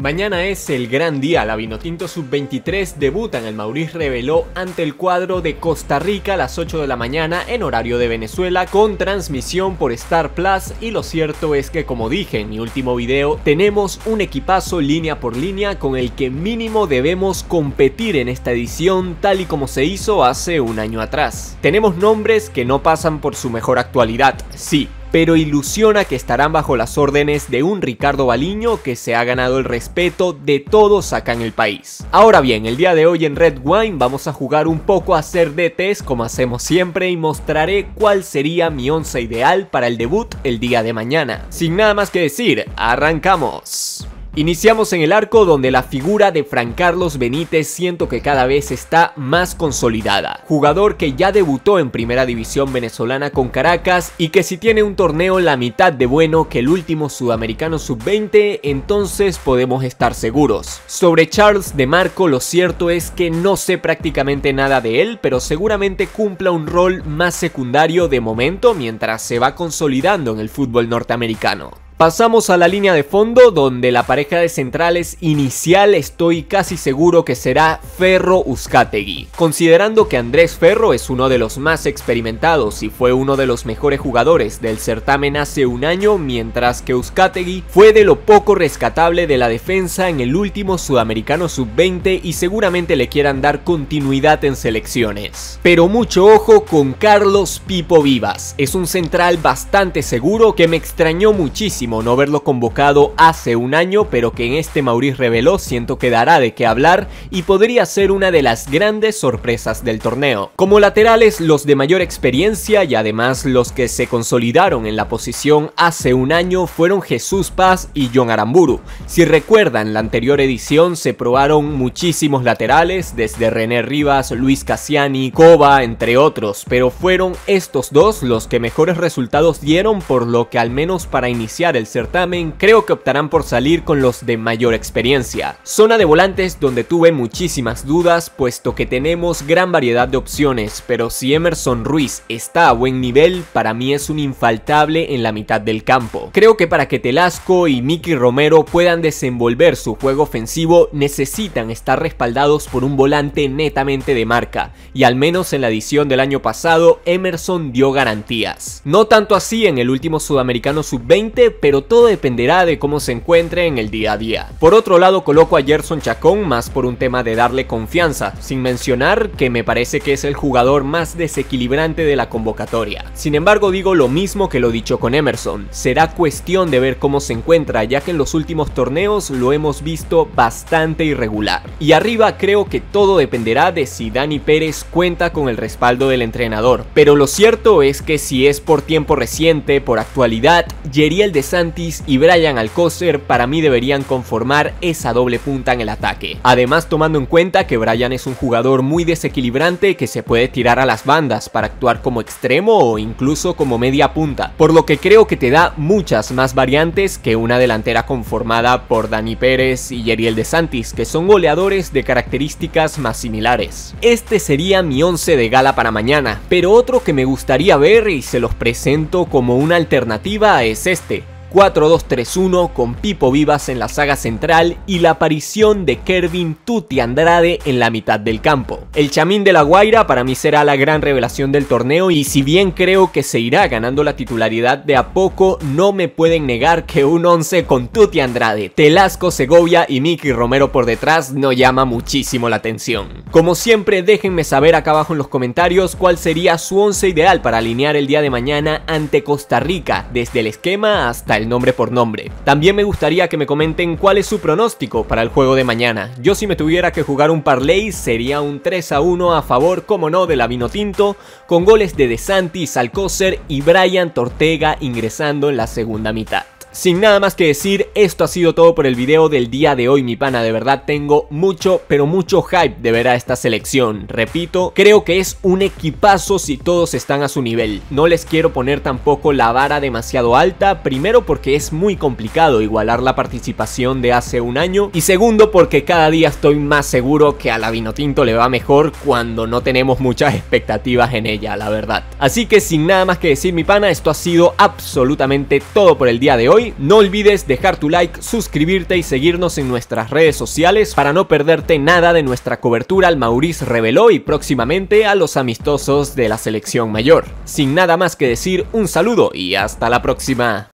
Mañana es el gran día, la Vinotinto Sub-23 debuta en el Mauriz Reveló ante el cuadro de Costa Rica a las 8 de la mañana en horario de Venezuela con transmisión por Star Plus y lo cierto es que como dije en mi último video tenemos un equipazo línea por línea con el que mínimo debemos competir en esta edición tal y como se hizo hace un año atrás. Tenemos nombres que no pasan por su mejor actualidad, sí, pero ilusiona que estarán bajo las órdenes de un Ricardo Baliño que se ha ganado el respeto de todos acá en el país. Ahora bien, el día de hoy en Red Wine vamos a jugar un poco a ser DTs como hacemos siempre y mostraré cuál sería mi onza ideal para el debut el día de mañana. Sin nada más que decir, arrancamos. Iniciamos en el arco donde la figura de Fran Carlos Benítez siento que cada vez está más consolidada. Jugador que ya debutó en primera división venezolana con Caracas y que si tiene un torneo la mitad de bueno que el último sudamericano sub-20, entonces podemos estar seguros. Sobre Charles de Marco lo cierto es que no sé prácticamente nada de él, pero seguramente cumpla un rol más secundario de momento mientras se va consolidando en el fútbol norteamericano. Pasamos a la línea de fondo donde la pareja de centrales inicial estoy casi seguro que será Ferro Uzcategui. Considerando que Andrés Ferro es uno de los más experimentados y fue uno de los mejores jugadores del certamen hace un año, mientras que Uzcategui fue de lo poco rescatable de la defensa en el último Sudamericano Sub-20 y seguramente le quieran dar continuidad en selecciones. Pero mucho ojo con Carlos Pipo Vivas, es un central bastante seguro que me extrañó muchísimo no haberlo convocado hace un año, pero que en este Maurice reveló siento que dará de qué hablar y podría ser una de las grandes sorpresas del torneo. Como laterales, los de mayor experiencia y además los que se consolidaron en la posición hace un año fueron Jesús Paz y John Aramburu. Si recuerdan, la anterior edición se probaron muchísimos laterales, desde René Rivas, Luis Cassiani, Cova, entre otros, pero fueron estos dos los que mejores resultados dieron, por lo que al menos para iniciar el certamen, creo que optarán por salir con los de mayor experiencia. Zona de volantes donde tuve muchísimas dudas puesto que tenemos gran variedad de opciones, pero si Emerson Ruiz está a buen nivel, para mí es un infaltable en la mitad del campo. Creo que para que Telasco y Mickey Romero puedan desenvolver su juego ofensivo, necesitan estar respaldados por un volante netamente de marca, y al menos en la edición del año pasado, Emerson dio garantías. No tanto así en el último Sudamericano Sub-20, pero todo dependerá de cómo se encuentre en el día a día. Por otro lado, coloco a Gerson Chacón más por un tema de darle confianza, sin mencionar que me parece que es el jugador más desequilibrante de la convocatoria. Sin embargo, digo lo mismo que lo dicho con Emerson, será cuestión de ver cómo se encuentra, ya que en los últimos torneos lo hemos visto bastante irregular. Y arriba creo que todo dependerá de si Dani Pérez cuenta con el respaldo del entrenador, pero lo cierto es que si es por tiempo reciente, por actualidad, Yeriel De Santis y Brian Alcócer para mí deberían conformar esa doble punta en el ataque. Además, tomando en cuenta que Brian es un jugador muy desequilibrante que se puede tirar a las bandas para actuar como extremo o incluso como media punta, por lo que creo que te da muchas más variantes que una delantera conformada por Dani Pérez y Yeriel De Santis, que son goleadores de características más similares. Este sería mi 11 de gala para mañana, pero otro que me gustaría ver y se los presento como una alternativa es este, 4-2-3-1 con Pipo Vivas en la saga central y la aparición de Kervin Tuti Andrade en la mitad del campo. El chamín de la Guaira para mí será la gran revelación del torneo y si bien creo que se irá ganando la titularidad de a poco, no me pueden negar que un 11 con Tuti Andrade, Telasco, Segovia y Mickey Romero por detrás no llama muchísimo la atención. Como siempre, déjenme saber acá abajo en los comentarios cuál sería su 11 ideal para alinear el día de mañana ante Costa Rica, desde el esquema hasta el nombre por nombre. También me gustaría que me comenten cuál es su pronóstico para el juego de mañana. Yo si me tuviera que jugar un parlay sería un 3 a 1 a favor, como no, de la Tinto, con goles de De Santis, Salcoser y Brian Tortega ingresando en la segunda mitad. Sin nada más que decir, esto ha sido todo por el video del día de hoy, mi pana. De verdad tengo mucho, pero mucho hype de ver a esta selección. Repito, creo que es un equipazo si todos están a su nivel. No les quiero poner tampoco la vara demasiado alta, primero porque es muy complicado igualar la participación de hace un año y segundo porque cada día estoy más seguro que a la Vinotinto le va mejor cuando no tenemos muchas expectativas en ella, la verdad. Así que sin nada más que decir, mi pana, esto ha sido absolutamente todo por el día de hoy no olvides dejar tu like, suscribirte y seguirnos en nuestras redes sociales para no perderte nada de nuestra cobertura al Maurice Reveló y próximamente a los amistosos de la selección mayor. Sin nada más que decir, un saludo y hasta la próxima.